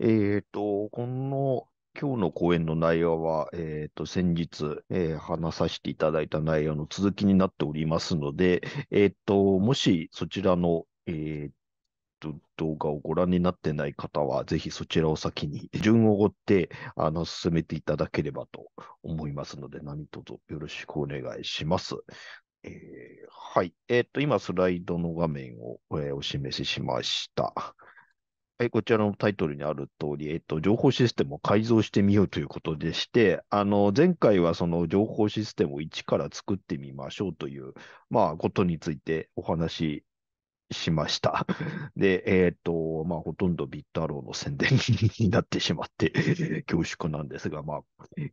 えっ、ー、と、この、今日の講演の内容は、えっ、ー、と、先日、えー、話させていただいた内容の続きになっておりますので、えっ、と、もしそちらの、えっ、と、動画をご覧になってない方は、ぜひそちらを先に順を追って、あの、進めていただければと思いますので、何卒よろしくお願いします。えー、はい。えっ、と、今、スライドの画面を、えお示ししました。はい、こちらのタイトルにある通り、えっと、情報システムを改造してみようということでして、あの、前回はその情報システムを一から作ってみましょうという、まあ、ことについてお話しました。で、えっ、ー、と、まあ、ほとんどビッタローの宣伝になってしまって 恐縮なんですが、まあ、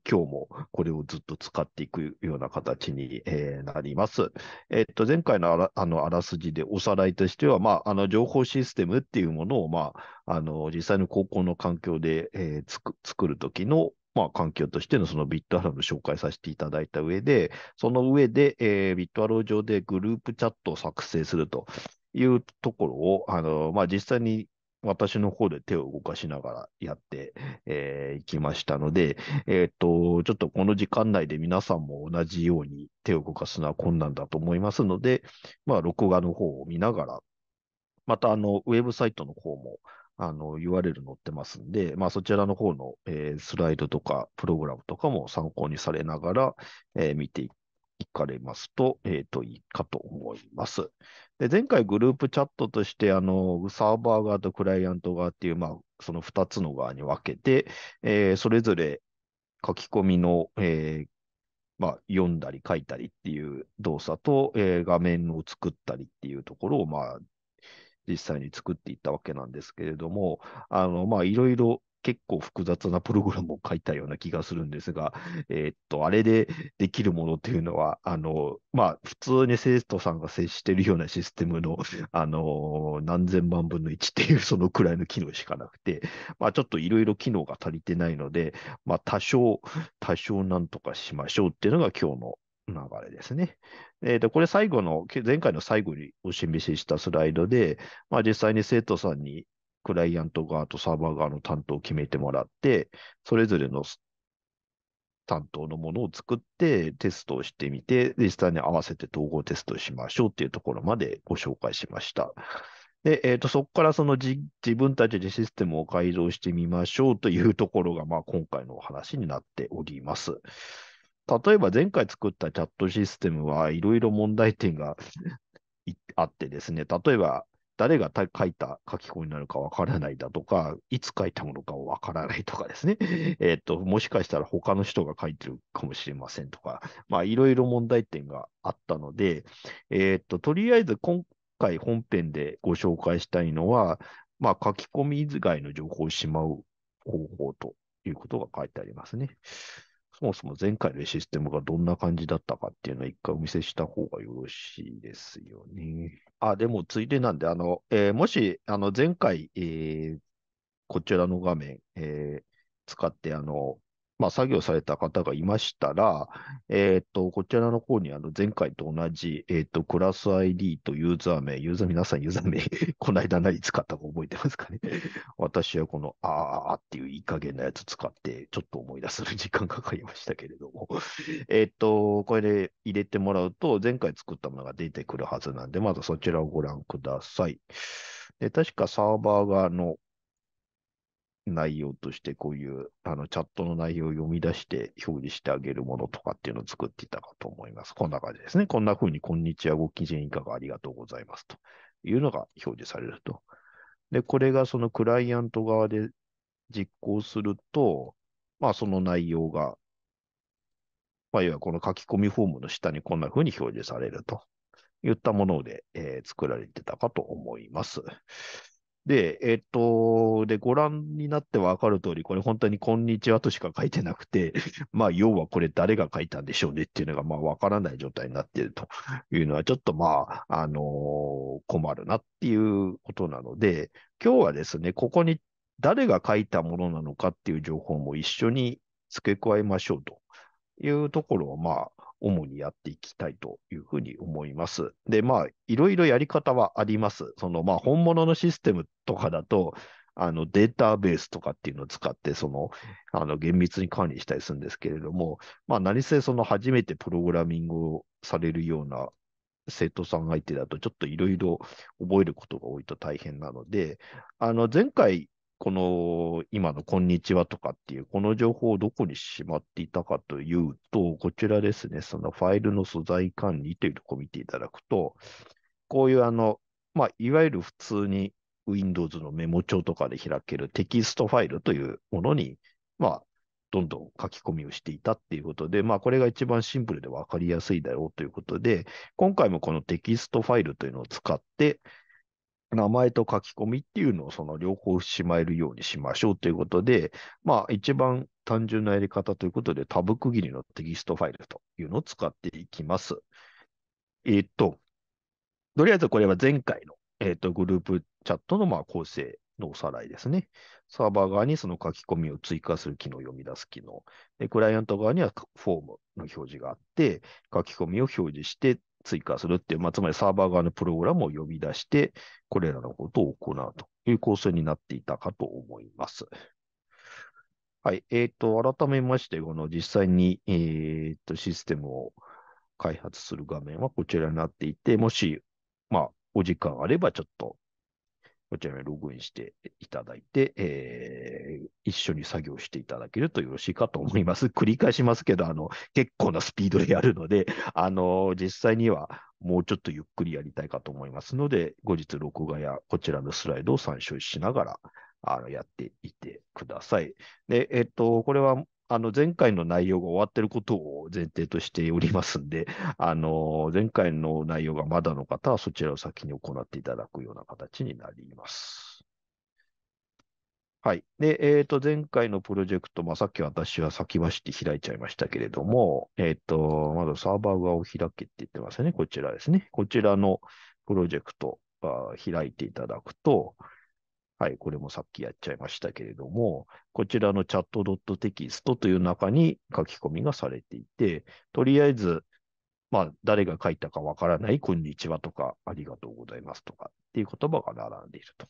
今日もこれをずっと使っていくような形に、えー、なります。えっ、ー、と、前回のあらあのあらすじでおさらいとしては、まあ、あの、情報システムっていうものを、まあ、あの、実際の高校の環境で、えー、つく作るときの、まあ、環境としてのそのビットアローの紹介させていただいた上で、その上で、えー、ビットアロー上でグループチャットを作成するというところを、あのまあ、実際に私の方で手を動かしながらやってい、えー、きましたので、えっ、と、ちょっとこの時間内で皆さんも同じように手を動かすのは困難だと思いますので、まあ、録画の方を見ながら、また、あの、ウェブサイトの方も、あのわれる載ってますんで、まあ、そちらの方の、えー、スライドとかプログラムとかも参考にされながら、えー、見ていかれますと、えっ、ー、と、いいかと思います。で、前回グループチャットとして、あの、サーバー側とクライアント側っていう、まあ、その2つの側に分けて、えー、それぞれ書き込みの、えー、まあ、読んだり書いたりっていう動作と、えー、画面を作ったりっていうところを、まあ、実際に作っていったわけなんですけれども、あの、まあ、いろいろ結構複雑なプログラムを書いたような気がするんですが、えー、っと、あれでできるものっていうのは、あの、まあ、普通に生徒さんが接してるようなシステムの、あの、何千万分の1っていうそのくらいの機能しかなくて、まあ、ちょっといろいろ機能が足りてないので、まあ、多少、多少なんとかしましょうっていうのが今日の流れですね。えー、と、これ最後の、前回の最後にお示ししたスライドで、まあ実際に生徒さんにクライアント側とサーバー側の担当を決めてもらって、それぞれの担当のものを作ってテストをしてみて、実際に合わせて統合テストしましょうっていうところまでご紹介しました。で、えーと、とそこからその自分たちでシステムを改造してみましょうというところが、まあ、今回のお話になっております。例えば前回作ったチャットシステムはいろいろ問題点があってですね、例えば誰が書いた書き込みなるかわからないだとか、いつ書いたものかわからないとかですね、えっ、と、もしかしたら他の人が書いてるかもしれませんとか、まあ、いろいろ問題点があったので、えっ、と、とりあえず今回本編でご紹介したいのは、まあ、書き込み以外の情報をしまう方法ということが書いてありますね。そもそも前回のシステムがどんな感じだったかっていうのを一回お見せした方がよろしいですよね。あ、でもついでなんで、あの、えー、もし、あの、前回、えー、こちらの画面、えー、使って、あの、まあ、作業された方がいましたら、えっ、ー、と、こちらの方にあの前回と同じ、えっ、ー、と、クラス ID とユーザー名、ユーザー皆さんユーザー名 この間何使ったか覚えてますかね 私はこの、あーっていういい加減なやつ使って、ちょっと思い出する時間かかりましたけれども えっと、これで入れてもらうと、前回作ったものが出てくるはずなんで、まずそちらをご覧ください。で、確かサーバー側の内容としてこういうあのチャットの内容を読み出して表示してあげるものとかっていうのを作っていたかと思います。こんな感じですね。こんな風に、こんにちは、ご機嫌いかがありがとうございますというのが表示されると。で、これがそのクライアント側で実行すると、まあその内容が、まあいわこの書き込みフォームの下にこんな風に表示されるといったもので、えー、作られてたかと思います。で、えっと、で、ご覧になってわかる通り、これ本当にこんにちはとしか書いてなくて、まあ、要はこれ誰が書いたんでしょうねっていうのが、まあ、わからない状態になっているというのは、ちょっとまあ、あのー、困るなっていうことなので、今日はですね、ここに誰が書いたものなのかっていう情報も一緒に付け加えましょうというところを、まあ、主にやっていきたいというふうに思います。で、まあ、いろいろやり方はあります。その、まあ、本物のシステムとかだと、あのデータベースとかっていうのを使って、その、あの厳密に管理したりするんですけれども、まあ何せその初めてプログラミングをされるような生徒さん相手だと、ちょっといろいろ覚えることが多いと大変なので、あの前回この今のこんにちはとかっていう、この情報をどこにしまっていたかというと、こちらですね、そのファイルの素材管理というところを見ていただくと、こういうあの、まあ、いわゆる普通に Windows のメモ帳とかで開けるテキストファイルというものに、まあ、どんどん書き込みをしていたっていうことで、まあ、これが一番シンプルで分かりやすいだろうということで、今回もこのテキストファイルというのを使って、名前と書き込みっていうのをその両方しまえるようにしましょうということで、まあ一番単純なやり方ということでタブ区切りのテキストファイルというのを使っていきます。えっ、と、とりあえずこれは前回の、えー、とグループチャットのまあ構成のおさらいですね。サーバー側にその書き込みを追加する機能、読み出す機能。で、クライアント側にはフォームの表示があって、書き込みを表示して、追加するっていう、まあ、つまりサーバー側のプログラムを呼び出して、これらのことを行うという構成になっていたかと思います。はい。えっ、ー、と、改めまして、この実際に、えっ、ー、と、システムを開発する画面はこちらになっていて、もし、まあ、お時間あればちょっとこちらにログインしていただいて、えー、一緒に作業していただけるとよろしいかと思います。繰り返しますけど、あの、結構なスピードでやるので、あの、実際にはもうちょっとゆっくりやりたいかと思いますので、後日録画やこちらのスライドを参照しながら、あのやっていてください。で、えっと、これはあの前回の内容が終わってることを前提としておりますんで、あの前回の内容がまだの方はそちらを先に行っていただくような形になります。はい。で、えっ、ー、と、前回のプロジェクト、まあ、さっき私は先走って開いちゃいましたけれども、えっ、ー、と、まずサーバー側を開けって言ってますね。こちらですね。こちらのプロジェクト、開いていただくと、はい、これもさっきやっちゃいましたけれども、こちらのチャットドットテキストという中に書き込みがされていて、とりあえず、まあ、誰が書いたかわからない、こんにちはとか、ありがとうございますとかっていう言葉が並んでいると。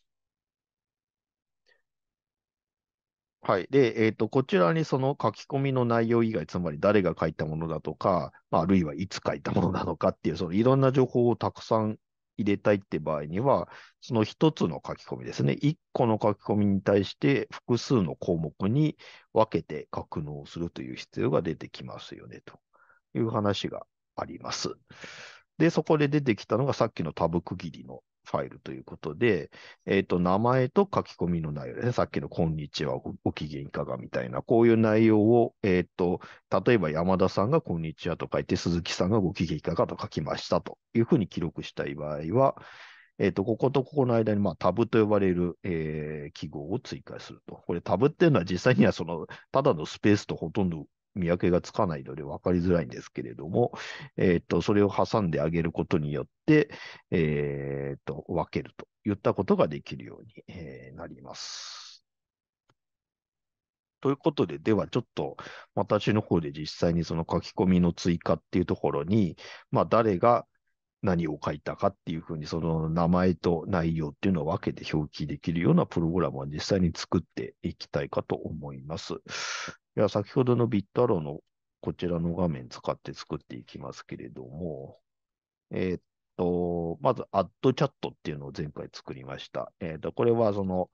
はい。で、えっ、ー、と、こちらにその書き込みの内容以外、つまり誰が書いたものだとか、まあ、あるいはいつ書いたものなのかっていう、そのいろんな情報をたくさん入れたいって場合には、その一つの書き込みですね。一個の書き込みに対して複数の項目に分けて格納するという必要が出てきますよね、という話があります。で、そこで出てきたのがさっきのタブ区切りのファイルということで、えっ、ー、と、名前と書き込みの内容ですね。さっきのこんにちは、ご機嫌いかがみたいな、こういう内容を、えっ、ー、と、例えば山田さんがこんにちはと書いて、鈴木さんがご機嫌いかがと書きましたというふうに記録したい場合は、えっ、ー、と、こことここの間に、まあ、タブと呼ばれる、えー、記号を追加すると。これタブっていうのは実際にはその、ただのスペースとほとんど見分けがつかないので分かりづらいんですけれども、えっ、ー、と、それを挟んであげることによって、えっ、ー、と、分けるといったことができるように、えー、なります。ということで、ではちょっと私の方で実際にその書き込みの追加っていうところに、まあ、誰が何を書いたかっていうふうに、その名前と内容っていうのを分けて表記できるようなプログラムを実際に作っていきたいかと思います。先ほどのビットアローのこちらの画面使って作っていきますけれども、えー、っと、まず、アッドチャットっていうのを前回作りました。えー、っと、これはその、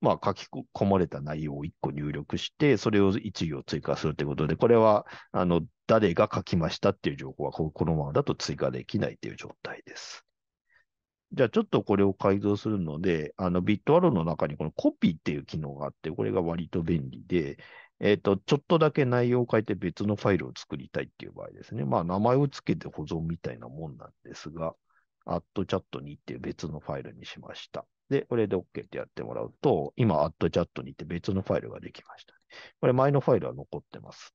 まあ、書き込まれた内容を1個入力して、それを1行追加するということで、これは、あの、誰が書きましたっていう情報はこのままだと追加できないという状態です。じゃあちょっとこれを改造するので、あのビットアローの中にこのコピーっていう機能があって、これが割と便利で、えっ、ー、と、ちょっとだけ内容を変えて別のファイルを作りたいっていう場合ですね。まあ、名前を付けて保存みたいなもんなんですが、アットチャットにっていう別のファイルにしました。で、これで OK ってやってもらうと、今、アットチャットにって別のファイルができました、ね。これ、前のファイルは残ってます。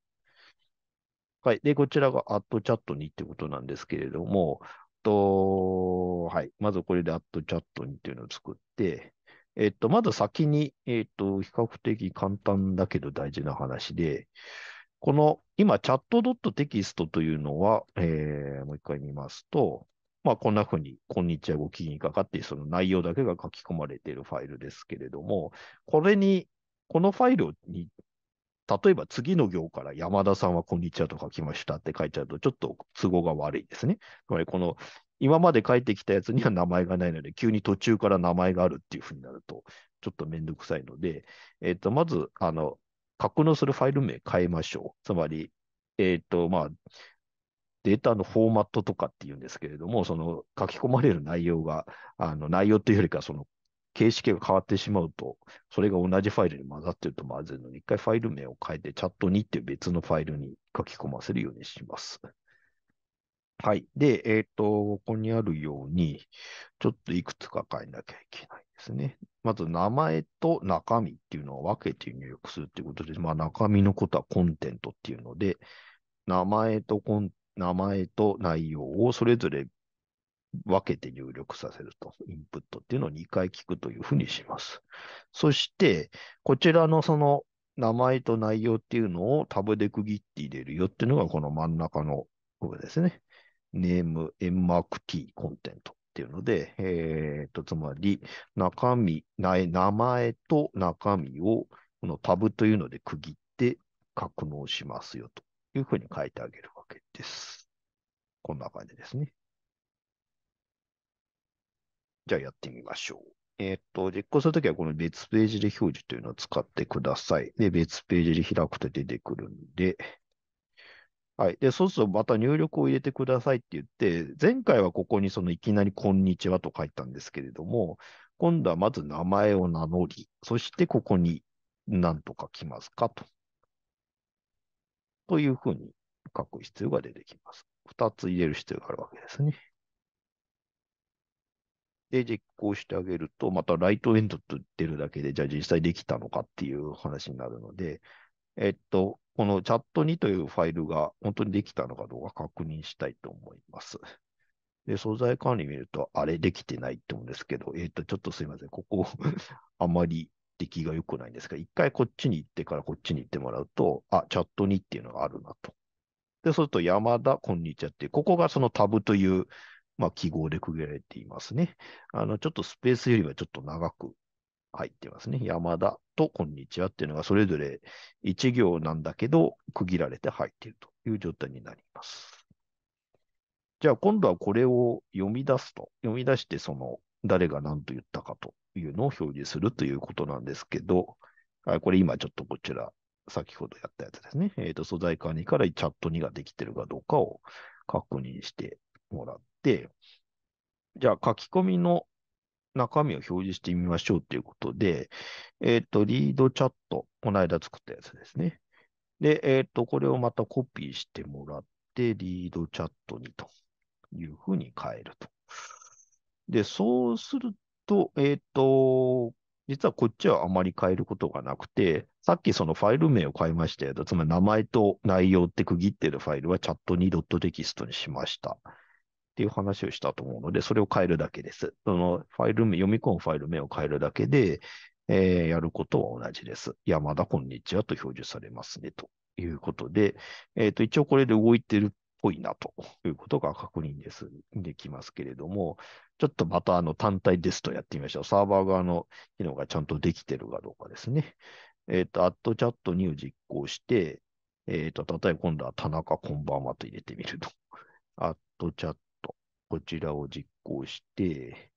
はい。で、こちらがアットチャットにってことなんですけれども、と、はい。まずこれでアットチャットにっていうのを作って、えっと、まず先に、えっと、比較的簡単だけど大事な話で、この今、チャットドットテキストというのは、えー、もう一回見ますと、まあ、こんなふうに、こんにちはご機嫌かかって、その内容だけが書き込まれているファイルですけれども、これに、このファイルに、例えば次の行から山田さんはこんにちはと書きましたって書いちゃうと、ちょっと都合が悪いですね。つまり、この今まで書いてきたやつには名前がないので、急に途中から名前があるっていうふうになると、ちょっとめんどくさいので、えっ、ー、と、まず、あの、格納するファイル名変えましょう。つまり、えっ、ー、と、まあ、データのフォーマットとかっていうんですけれども、その書き込まれる内容が、あの内容というよりか、その形式が変わってしまうと、それが同じファイルに混ざってるとまずいので、一回ファイル名を変えて、チャットにっていう別のファイルに書き込ませるようにします。はい。で、えっ、ー、と、ここにあるように、ちょっといくつか変えなきゃいけないですね。まず、名前と中身っていうのを分けて入力するっていうことで、まあ、中身のことはコンテントっていうので、名前とコン、名前と内容をそれぞれ分けて入力させると、インプットっていうのを2回聞くというふうにします。そして、こちらのその名前と内容っていうのをタブで区切って入れるよっていうのが、この真ん中の部分ですね。ネーム、エンマーク T コンテントっていうので、えっ、ー、と、つまり、中身、名前と中身をこのタブというので区切って格納しますよというふうに書いてあげるわけです。こんな感じですね。じゃあやってみましょう。えっ、ー、と、実行するときはこの別ページで表示というのを使ってください。で、別ページで開くと出てくるんで、はい。で、そうするとまた入力を入れてくださいって言って、前回はここにそのいきなりこんにちはと書いたんですけれども、今度はまず名前を名乗り、そしてここに何とか来ますかと。というふうに書く必要が出てきます。2つ入れる必要があるわけですね。で、実行してあげると、またライトエンドと言ってるだけで、じゃあ実際できたのかっていう話になるので、えっと、このチャット2というファイルが本当にできたのかどうか確認したいと思います。で、素材管理見ると、あれできてないと思うんですけど、えっ、と、ちょっとすいません。ここ あまり出来が良くないんですが、一回こっちに行ってからこっちに行ってもらうと、あ、チャットにっていうのがあるなと。で、そうすると、山田、こんにちはって、ここがそのタブという、まあ、記号で区切られていますね。あの、ちょっとスペースよりはちょっと長く入ってますね。山田とこんにちはっていうのがそれぞれ1行なんだけど、区切られて入っているという状態になります。じゃあ今度はこれを読み出すと、読み出してその誰が何と言ったかというのを表示するということなんですけど、これ今ちょっとこちら、先ほどやったやつですね。えっ、ー、と、素材管理からチャット2ができてるかどうかを確認してもらって、じゃあ書き込みの中身を表示してみましょうということで、えっ、ー、と、リードチャット、この間作ったやつですね。で、えっ、ー、と、これをまたコピーしてもらって、リードチャットにというふうに変えると。で、そうすると、えっ、ー、と、実はこっちはあまり変えることがなくて、さっきそのファイル名を変えましたよと、つまり名前と内容って区切ってるファイルはチャット 2.txt にしました。っていう話をしたと思うので、それを変えるだけです。そのファイル名、読み込むファイル名を変えるだけで、えー、やることは同じです。山田、こんにちはと表示されますね、ということで、えっ、ー、と、一応これで動いてるっぽいな、ということが確認です。できますけれども、ちょっとまたあの単体ですとやってみましょう。サーバー側の機能がちゃんとできてるかどうかですね。えっ、ー、と、アットチャットに実行して、えっ、と、例えば今度は田中こんばんはと入れてみると。アットチャットこちらを実行して、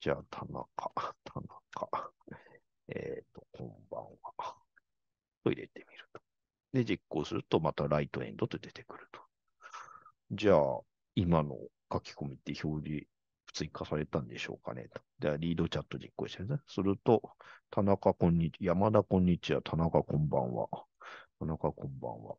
じゃあ、田中、田中、えっ、ー、と、こんばんは、と入れてみると。で、実行すると、またライトエンドと出てくると。じゃあ、今の書き込みって表示追加されたんでしょうかねと。じゃあ、リードチャット実行してね。すると、田中こんにちは、山田こんにちは、田中こんばんは、田中こんばんは。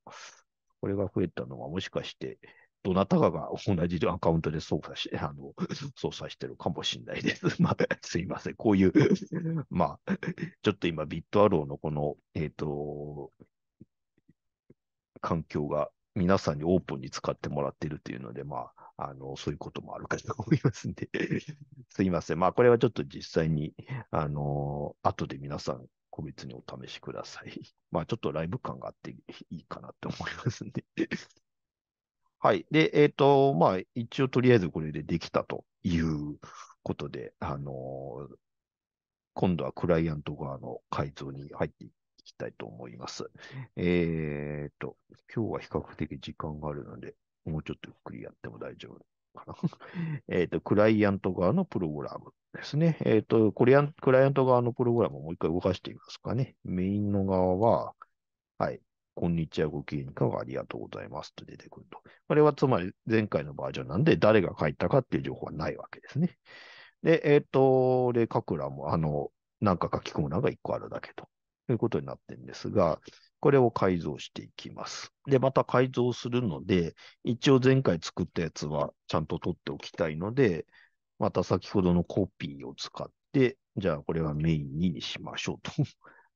これが増えたのは、もしかして、どなたかが同じアカウントで操作し、あの、操作してるかもしれないです。まあ、すいません。こういう まあ、ちょっと今、ビットアローのこの、えっ、ー、と、環境が皆さんにオープンに使ってもらってるというので、まあ、あの、そういうこともあるかと思いますんですいません。まあ、これはちょっと実際に、あの、後で皆さん、個別にお試しください。まあ、ちょっとライブ感があっていいかなって思いますんではい。で、えっ、ー、と、まあ、一応とりあえずこれでできたということで、あのー、今度はクライアント側の改造に入っていきたいと思います。えっ、ー、と、今日は比較的時間があるので、もうちょっとゆっくりやっても大丈夫かな。えっと、クライアント側のプログラムですね。えっ、ー、とクラアン、クライアント側のプログラムをもう一回動かしてみますかね。メインの側は、はい。こんにちは、ごきげんかがありがとうございますと出てくると。これはつまり前回のバージョンなんで、誰が書いたかっていう情報はないわけですね。で、えっ、ー、と、で、書く欄も、あの、なんか書き込む欄が1個あるだけということになってるんですが、これを改造していきます。で、また改造するので、一応前回作ったやつはちゃんと取っておきたいので、また先ほどのコピーを使って、じゃあこれはメイン2にしましょうと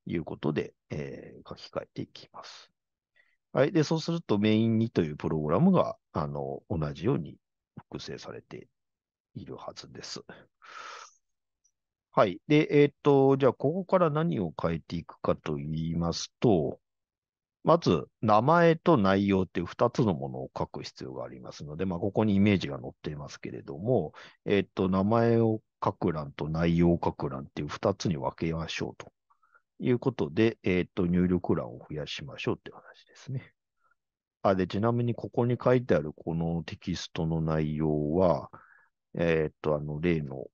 いうことで、えー、書き換えていきます。はい。で、そうするとメイン2というプログラムが、あの、同じように複製されているはずです。はい。で、えっ、ー、と、じゃあ、ここから何を変えていくかと言いますと、まず、名前と内容っていう2つのものを書く必要がありますので、まあ、ここにイメージが載っていますけれども、えっ、ー、と、名前を書く欄と内容を書く欄っていう2つに分けましょうと。いうことで、えっ、ー、と、入力欄を増やしましょうって話ですね。あ、で、ちなみにここに書いてあるこのテキストの内容は、えっ、ー、と、あの、例の、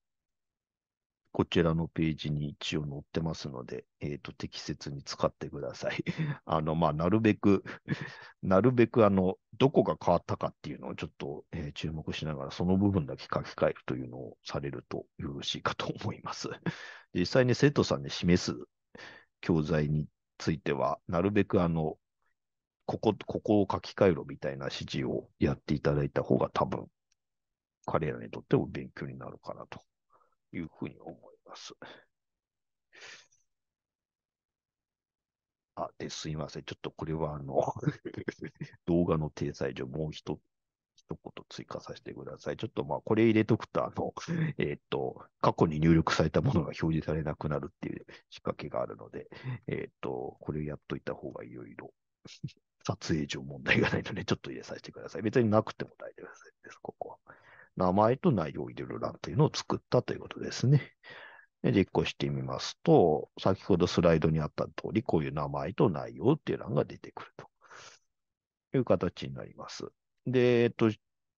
こちらのページに一応載ってますので、えっ、ー、と、適切に使ってください。あの、まあ、なるべくなるべく、あの、どこが変わったかっていうのをちょっと、えー、注目しながら、その部分だけ書き換えるというのをされるとよろしいかと思います。実際に生徒さんに示す教材については、なるべくあの、ここ、ここを書き換えろみたいな指示をやっていただいた方が多分、彼らにとっても勉強になるかなというふうに思います。あ、で、すいません。ちょっとこれはあの 動画の体裁上もう一一言追加させてください。ちょっとまあ、これ入れとくと、あの、えっ、と、過去に入力されたものが表示されなくなるっていう仕掛けがあるので、えっ、と、これやっといた方がいろいろ、撮影上問題がないので、ちょっと入れさせてください。別になくても大丈夫です、ここは。名前と内容を入れる欄というのを作ったということですね。で、実行してみますと、先ほどスライドにあった通り、こういう名前と内容っていう欄が出てくるという形になります。で、えっと、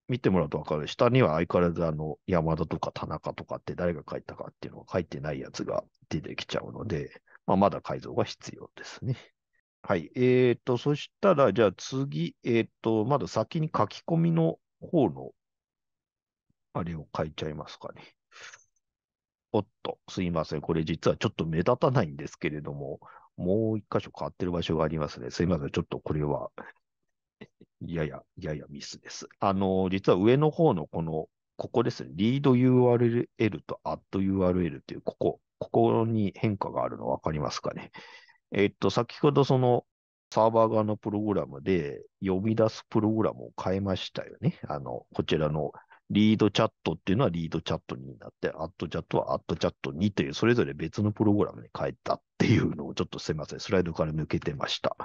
見てもらうと分かる。下には相変わらずあの、山田とか田中とかって誰が書いたかっていうのが書いてないやつが出てきちゃうので、まあ、まだ改造が必要ですね。はい。えっ、と、そしたら、じゃあ次、えっ、と、まだ先に書き込みの方の、あれを書いちゃいますかね。おっと、すいません。これ実はちょっと目立たないんですけれども、もう一箇所変わってる場所がありますね。すいません。ちょっとこれはいやいや、いやいや、ミスです。あの、実は上の方のこの、ここですね、リード URL と AddURL という、ここ、ここに変化があるの分かりますかね。えっと、先ほどそのサーバー側のプログラムで呼び出すプログラムを変えましたよね。あの、こちらのリードチャットっていうのはリードチャットになって、アットチャットはアットチャット2という、それぞれ別のプログラムに変えたっていうのをちょっとすいません、スライドから抜けてました。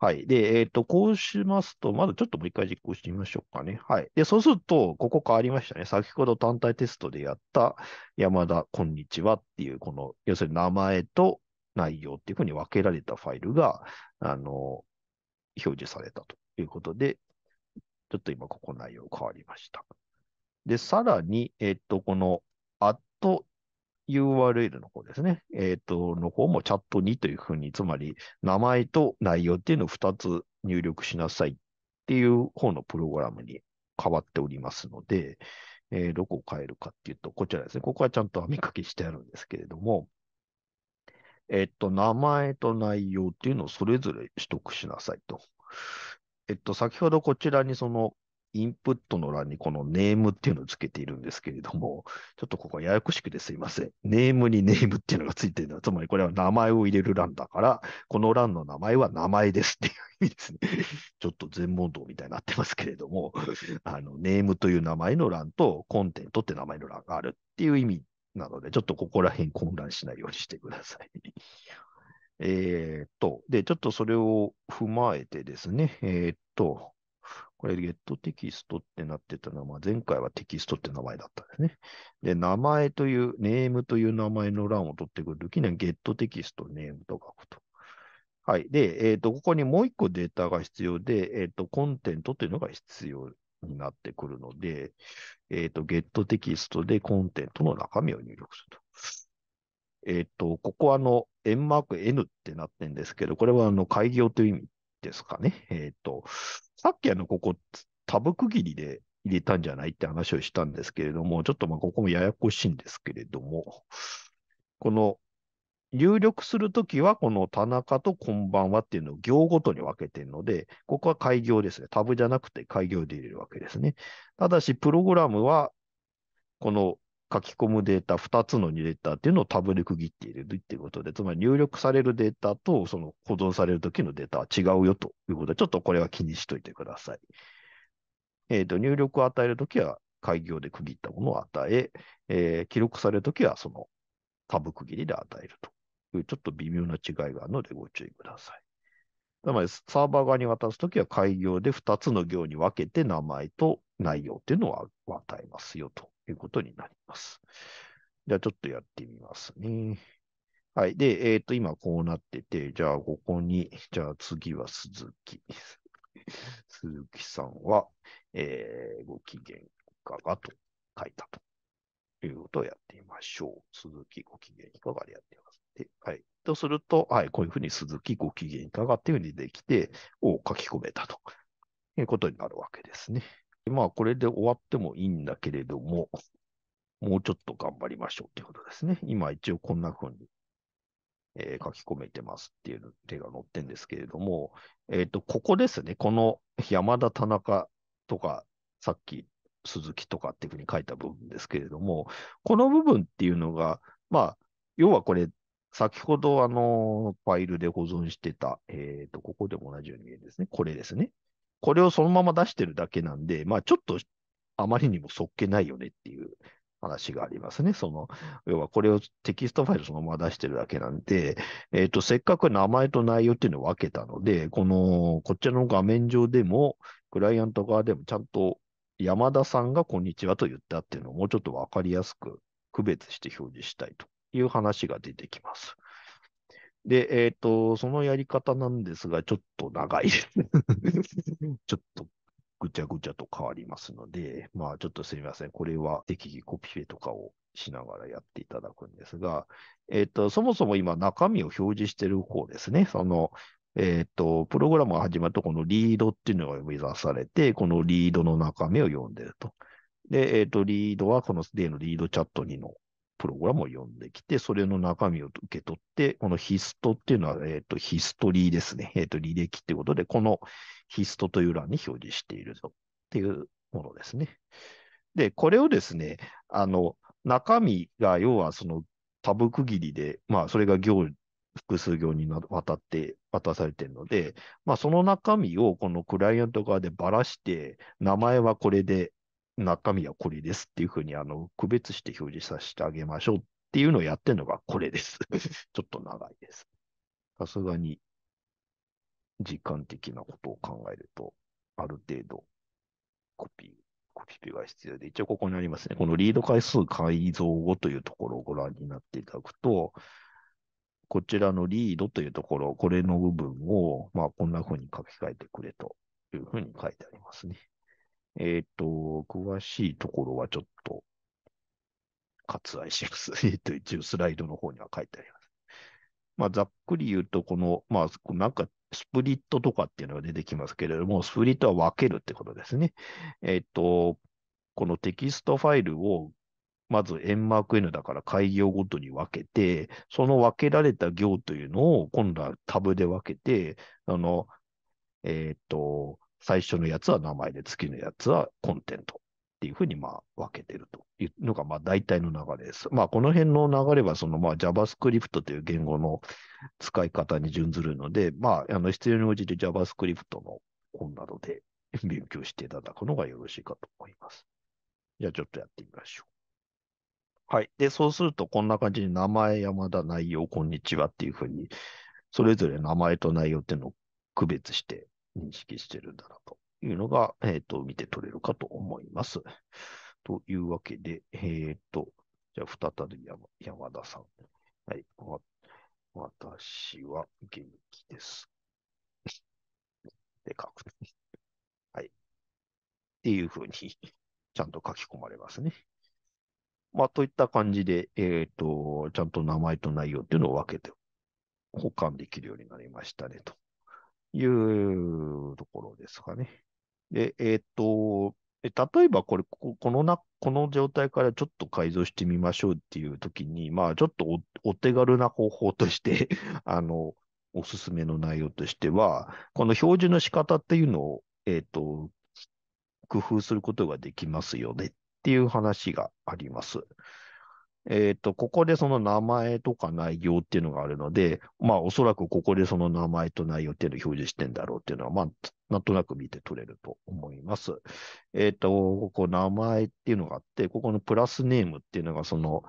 はい。で、えっ、ー、と、こうしますと、まずちょっともう一回実行してみましょうかね。はい。で、そうすると、ここ変わりましたね。先ほど単体テストでやった山田、こんにちはっていう、この、要するに名前と内容っていうふうに分けられたファイルが、あの、表示されたということで、ちょっと今、ここ内容変わりました。で、さらに、えっ、ー、と、この、アット URL の方ですね。えっ、ー、と、の方もチャットにというふうに、つまり名前と内容っていうのを2つ入力しなさいっていう方のプログラムに変わっておりますので、えー、どこを変えるかっていうと、こちらですね。ここはちゃんと編みかけしてあるんですけれども、えっ、ー、と、名前と内容っていうのをそれぞれ取得しなさいと。えっと、先ほどこちらにそのインプットの欄にこのネームっていうのをつけているんですけれども、ちょっとここはややこしくてすいません。ネームにネームっていうのがついてるのは、つまりこれは名前を入れる欄だから、この欄の名前は名前ですっていう意味ですね。ちょっと全問答みたいになってますけれども、あの、ネームという名前の欄とコンテントって名前の欄があるっていう意味なので、ちょっとここら辺混乱しないようにしてください。えっと、で、ちょっとそれを踏まえてですね、えー、っと、これ、ゲットテキストってなってたのは、前回はテキストって名前だったんですね。で、名前という、ネームという名前の欄を取ってくるときには、ゲットテキスト、ネームと書くと。はい。で、えっ、ー、と、ここにもう一個データが必要で、えっ、ー、と、コンテントというのが必要になってくるので、えっ、ー、と、ゲットテキストでコンテントの中身を入力すると。えっ、と、ここはあの、円マーク N ってなってるんですけど、これはあの、開業という意味ですかね。えっ、と、さっきあの、ここ、タブ区切りで入れたんじゃないって話をしたんですけれども、ちょっとまあここもややこしいんですけれども、この入力するときは、この田中とこんばんはっていうのを行ごとに分けてるので、ここは開業ですね。タブじゃなくて開業で入れるわけですね。ただし、プログラムは、この書き込むデータ、2つのデータっていうのをタブで区切っているということで、つまり入力されるデータとその保存される時のデータは違うよということで、ちょっとこれは気にしといてください。えっ、ー、と、入力を与えるときは開業で区切ったものを与え、えー、記録されるときはそのタブ区切りで与えるという、ちょっと微妙な違いがあるのでご注意ください。つまり、サーバー側に渡すときは開業で2つの行に分けて名前と内容っていうのを与えますよということになります。じゃあちょっとやってみますね。はい。で、えっ、ー、と、今こうなってて、じゃあここに、じゃあ次は鈴木。鈴木さんは、えー、ご機嫌いかがと書いたということをやってみましょう。鈴木ご機嫌いかがでやってます。ではい。とすると、はい、こういうふうに鈴木ご機嫌いかがっていうふうにできて、を書き込めたということになるわけですね。まあ、これで終わってもいいんだけれども、もうちょっと頑張りましょうっていうことですね。今一応こんな風に、えー、書き込めてますっていう手が載ってんですけれども、えっ、ー、と、ここですね。この山田、田中とか、さっき鈴木とかっていうふうに書いた部分ですけれども、この部分っていうのが、まあ、要はこれ、先ほどあの、ファイルで保存してた、えっ、ー、と、ここでも同じように見えるんですね。これですね。これをそのまま出してるだけなんで、まあ、ちょっとあまりにもそっけないよねっていう話がありますね。その、要はこれをテキストファイルそのまま出してるだけなんで、えっ、ー、と、せっかく名前と内容っていうのを分けたので、この、こちらの画面上でも、クライアント側でもちゃんと山田さんがこんにちはと言ったっていうのをもうちょっと分かりやすく区別して表示したいという話が出てきます。で、えっ、ー、と、そのやり方なんですが、ちょっと長いです。ちょっとぐちゃぐちゃと変わりますので、まあちょっとすみません。これは適宜コピペとかをしながらやっていただくんですが、えっ、ー、と、そもそも今中身を表示している方ですね。その、えっ、ー、と、プログラムが始まると、このリードっていうのが目指されて、このリードの中身を読んでると。で、えっ、ー、と、リードはこの例のリードチャット2のプログラムを読んできて、それの中身を受け取って、このヒストっていうのは、えっ、ー、と、ヒストリーですね。えっ、ー、と、履歴っていうことで、このヒストという欄に表示しているぞっていうものですね。で、これをですね、あの、中身が要はそのタブ区切りで、まあ、それが行、複数行にわたって、渡されているので、まあ、その中身をこのクライアント側でばらして、名前はこれで、中身はこれですっていうふうに、あの、区別して表示させてあげましょうっていうのをやってるのがこれです。ちょっと長いです。さすがに、時間的なことを考えると、ある程度、コピー、コピペが必要で、一応ここにありますね。このリード回数改造後というところをご覧になっていただくと、こちらのリードというところ、これの部分を、まあ、こんな風に書き換えてくれという風に書いてありますね。えっ、ー、と、詳しいところはちょっと割愛します。えっと、一応スライドの方には書いてあります。まあ、ざっくり言うと、この、まあ、なんか、スプリットとかっていうのが出てきますけれども、スプリットは分けるってことですね。えっ、ー、と、このテキストファイルを、まず円マーク N だから開業ごとに分けて、その分けられた行というのを今度はタブで分けて、あの、えっ、ー、と、最初のやつは名前で、次のやつはコンテントっていうふうにまあ分けてるというのがまあ大体の流れです。まあこの辺の流れはそのまあ JavaScript という言語の使い方に準ずるので、まああの必要に応じて JavaScript の本などで勉強していただくのがよろしいかと思います。じゃあちょっとやってみましょう。はい。で、そうするとこんな感じに名前、山田、内容、こんにちはっていうふうに、それぞれ名前と内容っていうのを区別して認識してるんだなというのが、えっ、ー、と、見て取れるかと思います。というわけで、えっ、ー、と、じゃあ、再び山山田さん。はい。わ私は元気です。でかく。はい。っていうふうに、ちゃんと書き込まれますね。まあ、といった感じで、えっ、ー、と、ちゃんと名前と内容っていうのを分けて保管できるようになりましたねと。いうところですかね。で、えー、っと、例えばこれ、このな、この状態からちょっと改造してみましょうっていうときに、まあ、ちょっとお手軽な方法として あの、おすすめの内容としては、この表示の仕方っていうのを、えっ、ー、と、工夫することができますよねっていう話があります。えっ、ー、と、ここでその名前とか内容っていうのがあるので、まあ、おそらくここでその名前と内容っていうのを表示してんだろうっていうのは、まあ、なんとなく見て取れると思います。えっ、ー、と、ここ名前っていうのがあって、ここのプラスネームっていうのがその、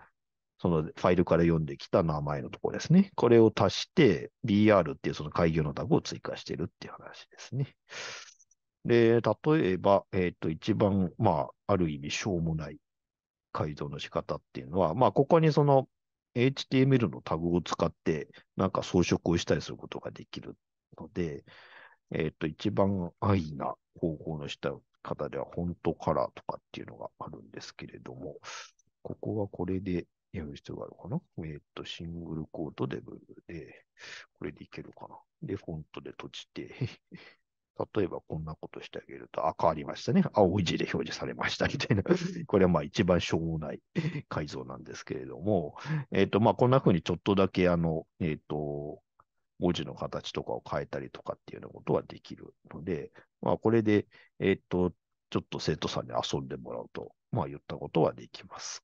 そのファイルから読んできた名前のところですね。これを足して、BR っていうその開業のタグを追加してるっていう話ですね。で、例えば、えっ、ー、と、一番、まあ、ある意味、しょうもない改造の仕方っていうのは、まあ、ここにその HTML のタグを使って、なんか装飾をしたりすることができるので、えっ、ー、と、一番安易な方法のした方では、フォントカラーとかっていうのがあるんですけれども、ここはこれでやる必要があるかなえっ、ー、と、シングルコートで、これでいけるかなで、フォントで閉じて例えばこんなことしてあげると、あ、変わりましたね。青い字で表示されましたみたいな。これはまあ一番しょうもない改造なんですけれども、えっ、ー、とまあこんな風にちょっとだけあの、えっ、ー、と、文字の形とかを変えたりとかっていうようなことはできるので、まあこれで、えっ、ー、と、ちょっと生徒さんに遊んでもらうと、まあ言ったことはできます。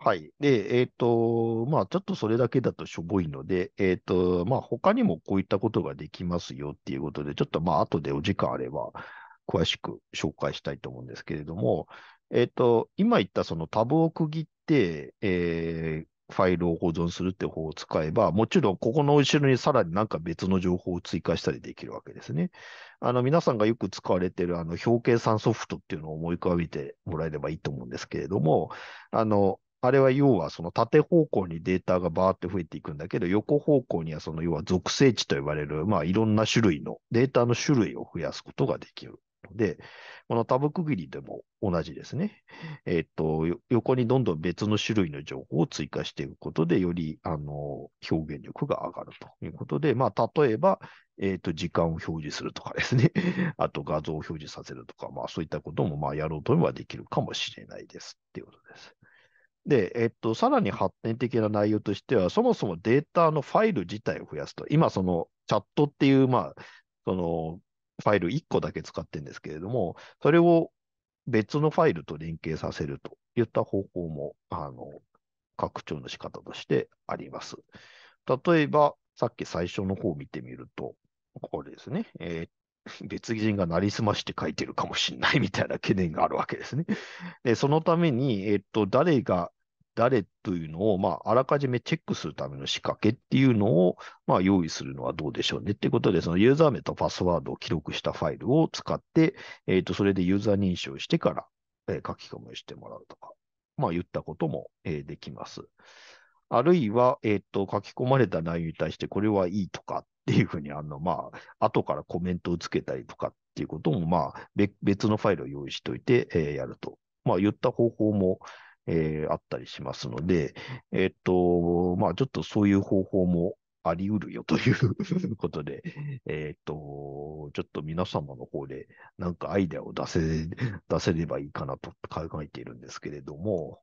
はい。で、えっ、ー、と、まあ、ちょっとそれだけだとしょぼいので、えっ、ー、と、まあ、他にもこういったことができますよっていうことで、ちょっとまあ、後でお時間あれば、詳しく紹介したいと思うんですけれども、えっ、ー、と、今言ったそのタブを区切って、えー、ファイルを保存するって方を使えば、もちろんここの後ろにさらになんか別の情報を追加したりできるわけですね。あの、皆さんがよく使われているあの表計算ソフトっていうのを思い浮かべてもらえればいいと思うんですけれども、あの、あれは要はその縦方向にデータがバーって増えていくんだけど、横方向にはその要は属性値と呼ばれる、まあいろんな種類のデータの種類を増やすことができる。で、このタブ区切りでも同じですね。えっ、と、横にどんどん別の種類の情報を追加していくことで、より、あの、表現力が上がるということで、まあ、例えば、えっ、と、時間を表示するとかですね。あと、画像を表示させるとか、まあ、そういったことも、まあ、やろうとばできるかもしれないです。っていうことです。で、えっと、さらに発展的な内容としては、そもそもデータのファイル自体を増やすと、今、そのチャットっていう、まあ、そのファイル1個だけ使ってるんですけれども、それを別のファイルと連携させるといった方法も、あの、拡張の仕方としてあります。例えば、さっき最初の方を見てみると、これですね、えー別人がなりすまして書いてるかもしれないみたいな懸念があるわけですね。でそのために、えっと、誰が誰というのを、まあ、あらかじめチェックするための仕掛けっていうのを、まあ、用意するのはどうでしょうねっていうことで、そのユーザー名とパスワードを記録したファイルを使って、えっ、ー、と、それでユーザー認証してから、えー、書き込みをしてもらうとか、まあ、言ったことも、えー、できます。あるいは、えっ、と、書き込まれた内容に対して、これはいいとかっていうふうに、あの、まあ、後からコメントをつけたりとかっていうことも、まあ、別のファイルを用意しておいて、えやると。まあ、言った方法も、えー、あったりしますので、えー、っと、まあ、ちょっとそういう方法もあり得るよという ことで、えっ、と、ちょっと皆様の方で、なんかアイデアを出せ、出せればいいかなと考えているんですけれども、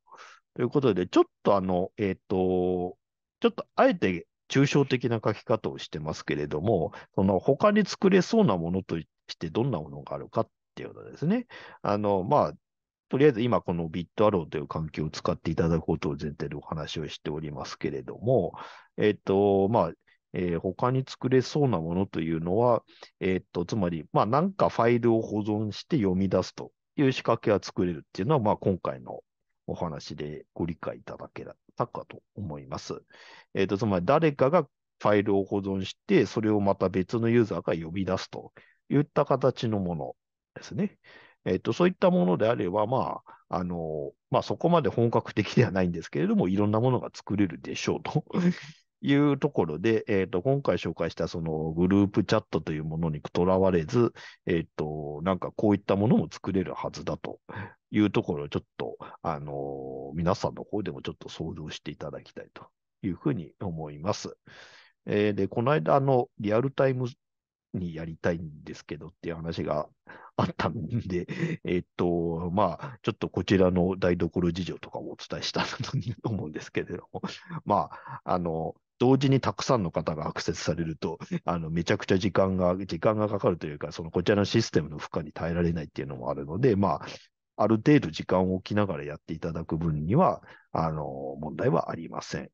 ということで、ちょっとあの、えっ、と、ちょっとあえて抽象的な書き方をしてますけれども、その他に作れそうなものとしてどんなものがあるかっていうのですね。あの、まあ、とりあえず今このビットアローという環境を使っていただくことを前提でお話をしておりますけれども、えっ、と、まあ、えー、他に作れそうなものというのは、えっ、と、つまり、まあ、なんかファイルを保存して読み出すという仕掛けは作れるっていうのは、まあ、今回のお話でご理解いただけたかと思います。えっ、と、つまり誰かがファイルを保存して、それをまた別のユーザーが呼び出すといった形のものですね。えっと、そういったものであれば、まあ、あの、まあ、そこまで本格的ではないんですけれども、いろんなものが作れるでしょうというところで、えっ、と、今回紹介したそのグループチャットというものにとらわれず、えっ、と、なんかこういったものも作れるはずだというところをちょっと、あの皆さんの方でもちょっと想像していただきたいというふうに思います。えー、で、この間あのリアルタイムにやりたいんですけどっていう話があったんで、えっと、まあ、ちょっとこちらの台所事情とかもお伝えしたと思うんですけれども、まあ、あの、同時にたくさんの方がアクセスされると、あの、めちゃくちゃ時間が、時間がかかるというか、そのこちらのシステムの負荷に耐えられないっていうのもあるので、まあ、ある程度時間を置きながらやっていただく分には、あの、問題はありません。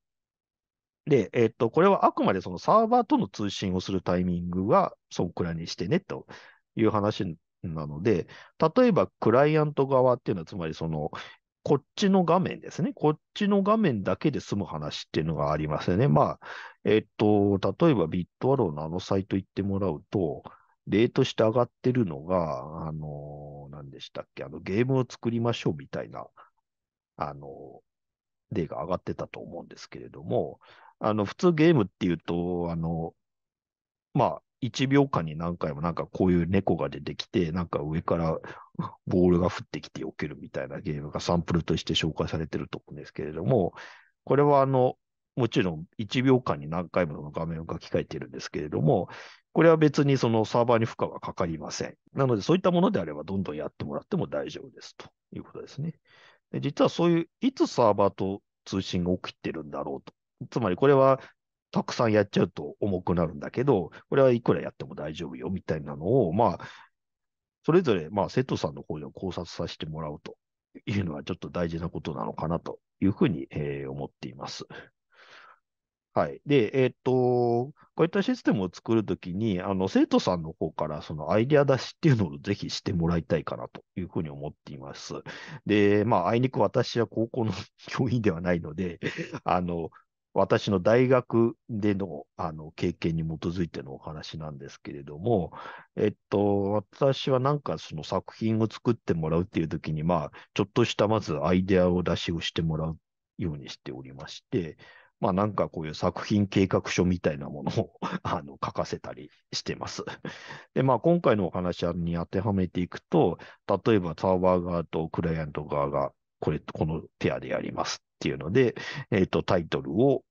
で、えっ、と、これはあくまでそのサーバーとの通信をするタイミングはそんくらいにしてねという話なので、例えばクライアント側っていうのは、つまりその、こっちの画面ですね。こっちの画面だけで済む話っていうのがありますよね。まあ、えっと、例えばビットアローのあのサイト行ってもらうと、例として上がってるのが、あの、何でしたっけ、あの、ゲームを作りましょうみたいな、あの、例が上がってたと思うんですけれども、あの、普通ゲームっていうと、あの、まあ、1秒間に何回もなんかこういう猫が出てきて、なんか上からボールが降ってきて避けるみたいなゲームがサンプルとして紹介されてると思うんですけれども、これはあの、もちろん1秒間に何回もの画面を書き換えてるんですけれども、これは別にそのサーバーに負荷はかかりません。なのでそういったものであればどんどんやってもらっても大丈夫ですということですね。で実はそういういつサーバーと通信が起きてるんだろうと。つまりこれはたくさんやっちゃうと重くなるんだけど、これはいくらやっても大丈夫よみたいなのを、まあ、それぞれ、まあ、生徒さんの方で考察させてもらうというのはちょっと大事なことなのかなというふうに、えー、思っています。はい。で、えー、っと、こういったシステムを作るときに、あの、生徒さんの方からそのアイデア出しっていうのをぜひしてもらいたいかなというふうに思っています。で、まあ、あいにく私は高校の教員ではないので、あの、私の大学でのあの経験に基づいてのお話なんですけれども、えっと、私はなんかその作品を作ってもらうっていう時に、まあ、ちょっとしたまずアイデアを出しをしてもらうようにしておりまして、まあなんかこういう作品計画書みたいなものを あの書かせたりしてますで、まあ今回のお話に当てはめていくと、例えばサーバー側とクライアント側がこれ、このペアでやりますっていうので、えっ、ー、と、タイトルを、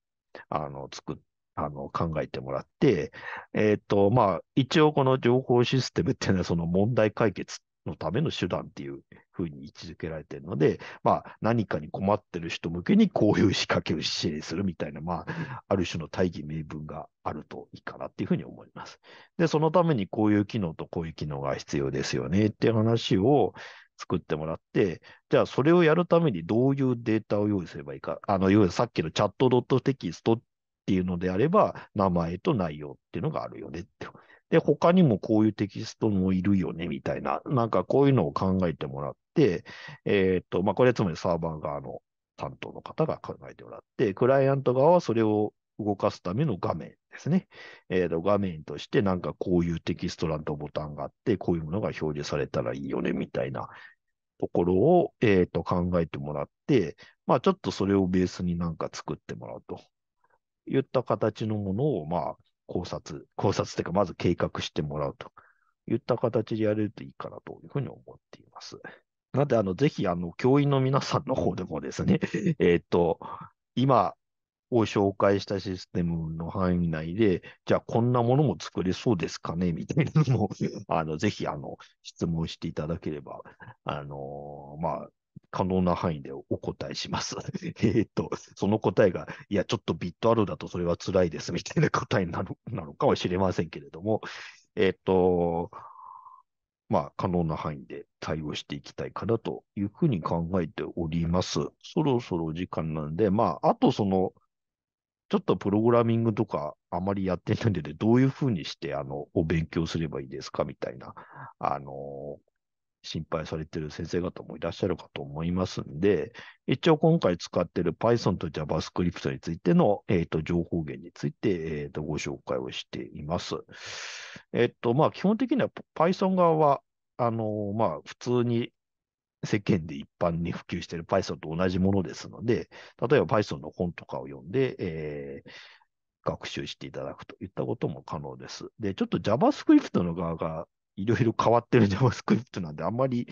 あの、作っあの、考えてもらって、えっ、ー、と、まあ、一応この情報システムっていうのはその問題解決のための手段っていうふうに位置づけられてるので、まあ、何かに困ってる人向けにこういう仕掛けを支援するみたいな、まあ、ある種の大義名分があるといいかなっていうふうに思います。で、そのためにこういう機能とこういう機能が必要ですよねっていう話を、作ってもらって、じゃあそれをやるためにどういうデータを用意すればいいか、あの、いわゆるさっきのチャットドットテキストっていうのであれば、名前と内容っていうのがあるよねって。で、他にもこういうテキストもいるよね、みたいな。なんかこういうのを考えてもらって、えっ、ー、と、まあ、これはつまりサーバー側の担当の方が考えてもらって、クライアント側はそれを動かすための画面ですね。えー、と画面としてなんかこういうテキスト欄とボタンがあって、こういうものが表示されたらいいよねみたいなところを、えー、と考えてもらって、まあちょっとそれをベースになんか作ってもらうといった形のものを、まあ考察、考察というかまず計画してもらうといった形でやれるといいかなというふうに思っています。なので、あの、ぜひ、あの、教員の皆さんの方でもですね、えっと、今、を紹介したシステムの範囲内で、じゃあこんなものも作れそうですかね みたいなのもあの、ぜひ、あの、質問していただければ、あのー、まあ、可能な範囲でお答えします。えっと、その答えが、いや、ちょっとビットあるだとそれは辛いですみたいな答えになる、なのかもしれませんけれども、えっ、ー、と、まあ、可能な範囲で対応していきたいかなというふうに考えております。そろそろ時間なんで、まあ、あとその、ちょっとプログラミングとかあまりやってないので、どういうふうにしてあのお勉強すればいいですかみたいな、あの心配されてる先生方もいらっしゃるかと思いますんで、一応今回使ってる Python と JavaScript についての、えーと、情報源について、えーと、とご紹介をしています。えっ、ー、と、まあ基本的には Python 側は、あのまあ普通に世間で一般に普及している Python と同じものですので、例えば Python の本とかを読んで、えー、学習していただくといったことも可能です。で、ちょっと JavaScript の側がいろいろ変わってる JavaScript なんで、あんまり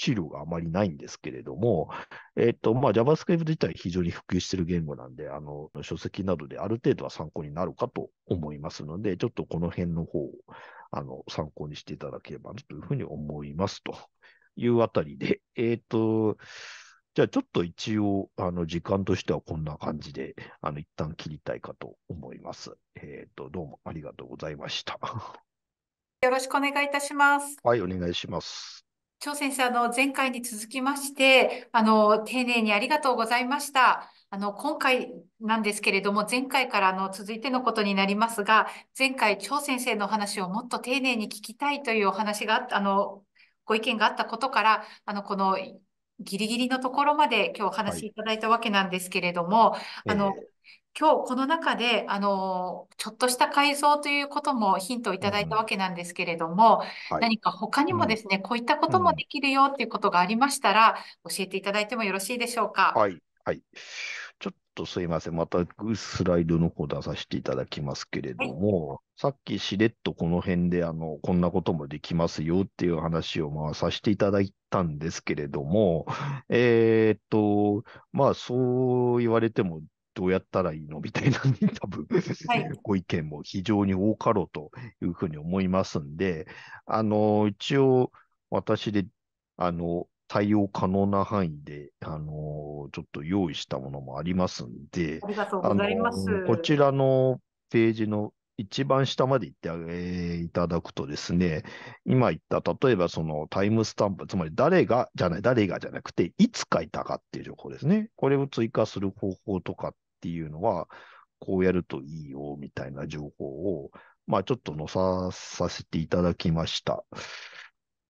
資料があまりないんですけれども、えっ、ー、と、まあ、JavaScript 自体非常に普及している言語なんで、あの、書籍などである程度は参考になるかと思いますので、ちょっとこの辺の方を、あの、参考にしていただければというふうに思いますというあたりで、えっ、ー、と、じゃあちょっと一応、あの、時間としてはこんな感じで、あの、一旦切りたいかと思います。えっ、ー、と、どうもありがとうございました。よろしくお願いいたします。はい、お願いします。張先生、あの、前回に続きまして、あの、丁寧にありがとうございました。あの、今回なんですけれども、前回からの続いてのことになりますが、前回、張先生の話をもっと丁寧に聞きたいというお話があった、あの、ご意見があったことから、あの、このギリギリのところまで今日お話しいただいたわけなんですけれども、はい、あの、えー、今日この中で、あの、ちょっとした改造ということもヒントをいただいたわけなんですけれども、うんはい、何か他にもですね、うん、こういったこともできるよっていうことがありましたら、教えていただいてもよろしいでしょうか。はい。はい。とすいません。またスライドの方出させていただきますけれども、はい、さっきしれっとこの辺で、あの、こんなこともできますよっていう話を、まあ、させていただいたんですけれども、えー、っと、まあ、そう言われても、どうやったらいいのみたいな、多分、はい、ご意見も非常に多かろうというふうに思いますんで、あの、一応、私で、あの、対応可能な範囲で、あのー、ちょっと用意したものもありますんで、ありがとうございます。こちらのページの一番下まで行ってあげいただくとですね、今言った、例えばそのタイムスタンプ、つまり誰がじゃない、誰がじゃなくて、いつ書いたかっていう情報ですね。これを追加する方法とかっていうのは、こうやるといいよみたいな情報を、まあちょっと載させていただきました。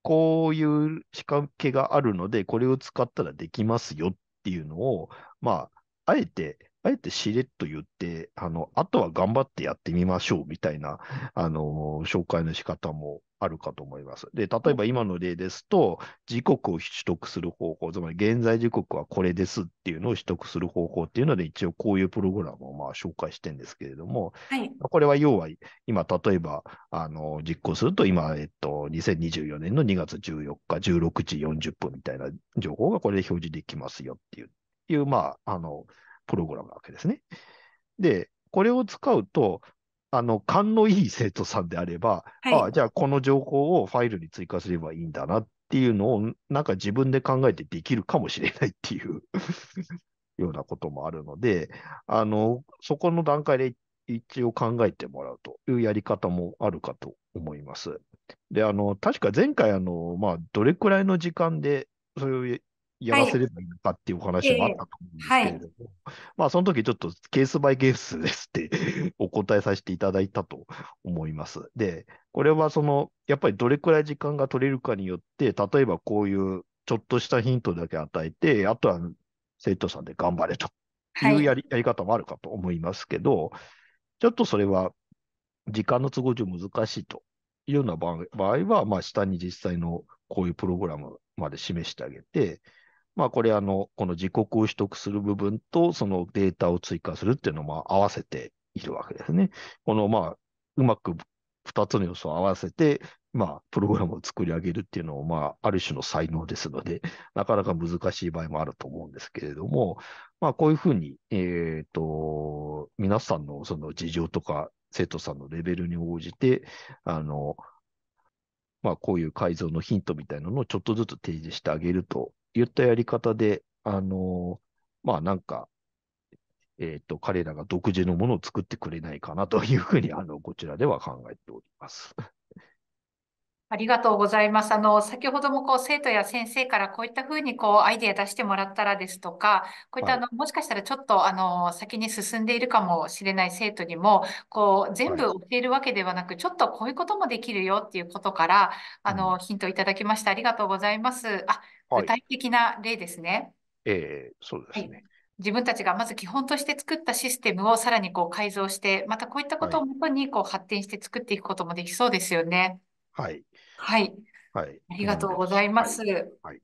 こういう仕掛けがあるので、これを使ったらできますよっていうのを、まあ、あえて、あえてしれっと言って、あの、あとは頑張ってやってみましょうみたいな、あの、紹介の仕方もあるかと思います。で、例えば今の例ですと、時刻を取得する方法、つまり現在時刻はこれですっていうのを取得する方法っていうので、一応こういうプログラムをまあ紹介してるんですけれども、はい、これは要は今、例えばあの実行すると、今、えっと、2024年の2月14日、16時40分みたいな情報がこれで表示できますよっていう、いうまあ、あの、プログラムなわけですね。で、これを使うと、あの、勘のいい生徒さんであれば、はい、ああ、じゃあこの情報をファイルに追加すればいいんだなっていうのを、なんか自分で考えてできるかもしれないっていう ようなこともあるので、あの、そこの段階で一応考えてもらうというやり方もあるかと思います。で、あの、確か前回、あの、まあ、どれくらいの時間で、そういうやらせればいいのかっていうお話もあったと思うんですけれども、はい、まあその時ちょっとケースバイケースですって お答えさせていただいたと思います。で、これはその、やっぱりどれくらい時間が取れるかによって、例えばこういうちょっとしたヒントだけ与えて、あとは生徒さんで頑張れというやりはい、やり方もあるかと思いますけど、ちょっとそれは時間の都合上難しいというような場合は、まあ、下に実際のこういうプログラムまで示してあげて、まあ、これあの、この時刻を取得する部分と、そのデータを追加するっていうのも合わせているわけですね。この、まあ、うまく2つの要素を合わせて、まあ、プログラムを作り上げるっていうのを、まあ、ある種の才能ですので、なかなか難しい場合もあると思うんですけれども、まあ、こういうふうに、えっ、ー、と、皆さんのその事情とか、生徒さんのレベルに応じて、あの、まあ、こういう改造のヒントみたいなのをちょっとずつ提示してあげると、言ったやり方で、あのまあなんか、えっ、ー、と、彼らが独自のものを作ってくれないかなというふうに、あの、こちらでは考えております。ありがとうございます。あの、先ほどもこう、生徒や先生からこういったふうにこう、アイデア出してもらったらですとか、こういったあの、はい、もしかしたらちょっとあの、先に進んでいるかもしれない生徒にも、こう、全部教えるわけではなく、はい、ちょっとこういうこともできるよっていうことから、あの、ヒントいただきました。ありがとうございます。あ、具体的な例ですね。はい、えー、そうですね、はい、自分たちがまず基本として作ったシステムをさらにこう改造して、またこういったことをもとにこう発展して作っていくこともできそうですよね。はい。はい。はい、ありがとうございます。はい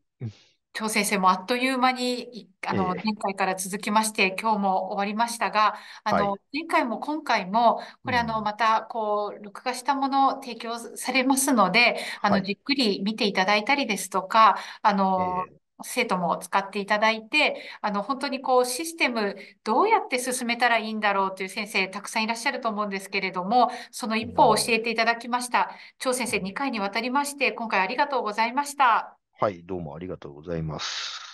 張先生もあっという間に、あの、前回から続きまして、今日も終わりましたが、あの、はい、前回も今回も、これあの、また、こう、録画したものを提供されますので、あの、はい、じっくり見ていただいたりですとか、あの、えー生徒も使っていただいて、あの、本当にこう、システム、どうやって進めたらいいんだろうという先生、たくさんいらっしゃると思うんですけれども、その一歩を教えていただきました。張先生、2回にわたりまして、今回ありがとうございました。はい、どうもありがとうございます。